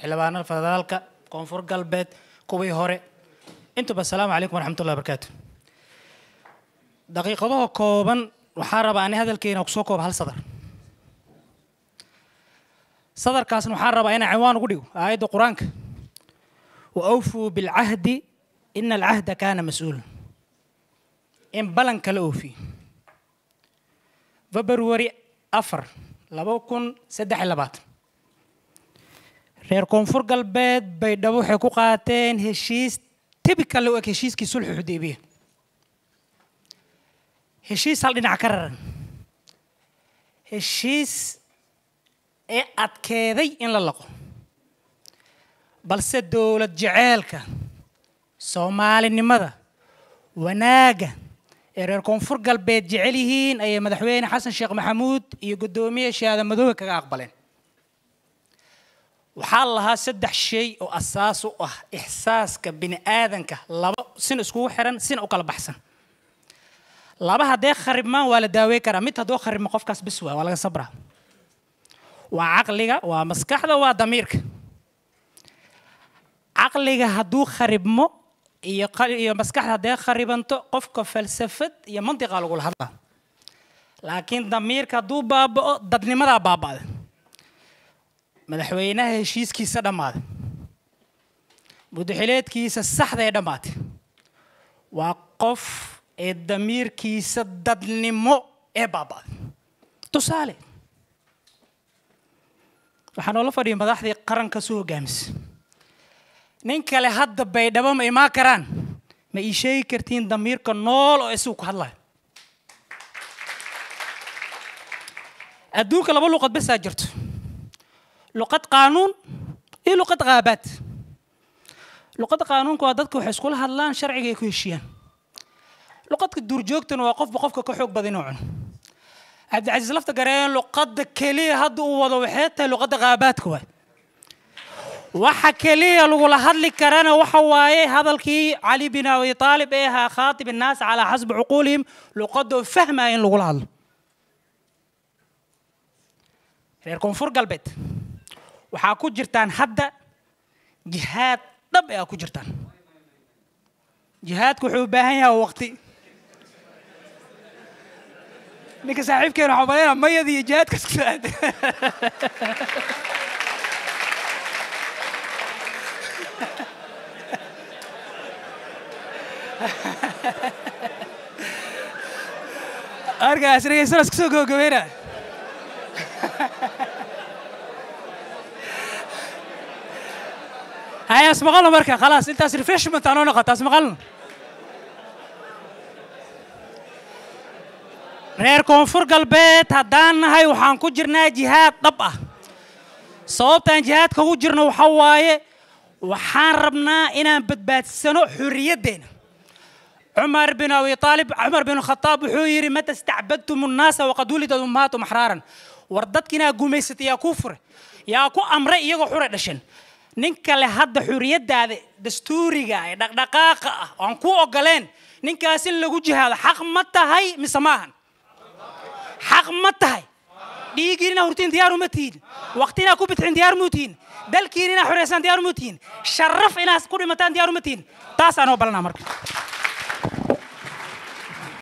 xildhibaanada federaalka koonfur galbeed kuwii hore intuba asalaamu calaykum waraxmatullahi barakaatu daqiiqadaho kooban waxaa rabaa ani hadalkeena kusoo kooba hal sadar sadarkaasna waxaa rabaa inaan ciwaan ugu dhigo aayadda qur-aanka wa awfuu bilcahdi ina alcahda kaana mas uul in balanka la oofiyo february afar laba kun saddex labaatan reer koonfur galbeed bay baydhabo waxay ku qaateen heshiis tebikal u eg heshiiskii sulxu xudeybiya heshiis hal dhinac ka raran heshiis ee adkeeday in la laqo balse dowlad jeceelka soomaalinimada wanaaga ee reer koonfur galbeed jecel yihiin ayay madaxweyne xasan sheekh maxamuud iyo guddoomiye shaada madoobe kaga aqbaleen waxaa lahaa saddex shay oo asaas u ah ixsaaska bini aadanka laba sina iskugu xiran sina u kala baxsan laba haddee kharibmaan waa la daawey karaa mid hadduu kharibma qofkaas bis waa waa laga sabraa waa caqliga waa maskaxda waa damiirka caqliga hadduu kharibmo iyo iyo maskaxda haddee kharibanto qofka falsafad iyo mantiqaa lagula hadlaa laakiin damiirka hadduu baaba'o dadnimadaa baaba'da madaxweynaha heshiiskiisa dhammaaday saxda ee dhammaatay waa qof ee damiirkiisa dadnimo ee baaba'day tusaale waxaan noola fadhiya madaxdii qaranka suu hogaamisa nin kale hadda baydhabo ma imaan karaan ma ii sheegi kartiin damiirka nool oo isuu ku hadlayo adduunka laba luuqad basaa jirto luqad qaanuun iyo luqad qaabaad luqadda qaanuunka waa dadka wax iskula hadlaan sharciga ay ku heshiiyaan luqadka duurjoogtana waa qofba qofka ka xoog badan inuu cuno cabdicasiis lafta gareeye luqadda keliya hadda uu wado waxay tahay luqadda qaabaadka waay waxa keliya lagula hadli karana waxa waaye hadalkii cali bin abiaalib aalib ee ahaa khaatib innaas calaa xasbi cuquulihim luqadoo oo fahmaya in lagula hadlo reer koonfur galbeed waxaa ku jirtaan hadda jihaad dhab e aa ku jirtaan jihaadku wuxuu u baahan yahay waqti ninka saaxiibkeena waxaa malaynaa mayadii iyo jihaadka isku soo aaday arkaas dhegeysanaa isku soo gabagabeyna hayas maqalno marka khalaas intaas refreshment aanoo noqo taas maqalno reer koonfur galbeed haddaan nahay waxaan ku jirnaa jihaad dhab ah sababtaan jihaadka ugu jirno waxa waaye waxaan rabnaa inaan badbaadsano xorriyaddeena cumar bin abi aalib cumar bin khataab wuxuu yidhi mata istacbadtum nnaasa waqad wulidad ummahaatum axraaran war dadka inaa gumaysatay yaa kuu fure yaa ku amray iyagoo xuray dhashan nin kale hadda xuriyadaada dastuuriga ee dhaqdhaqaaqa ah oan ku ogoleen ninkaas in lagu jihaado xaq ma tahay mise maahan xaq ma tahay dhiiggiin inaa hurtiin diyaaru ma tihin waqti ku bidxin diyaar muu tihin dalkiin inaa xoreysaan diyaaru muu tihin sharaf inaas ku dhimataan diyaaru ma tihin taas aanoo balanaa marka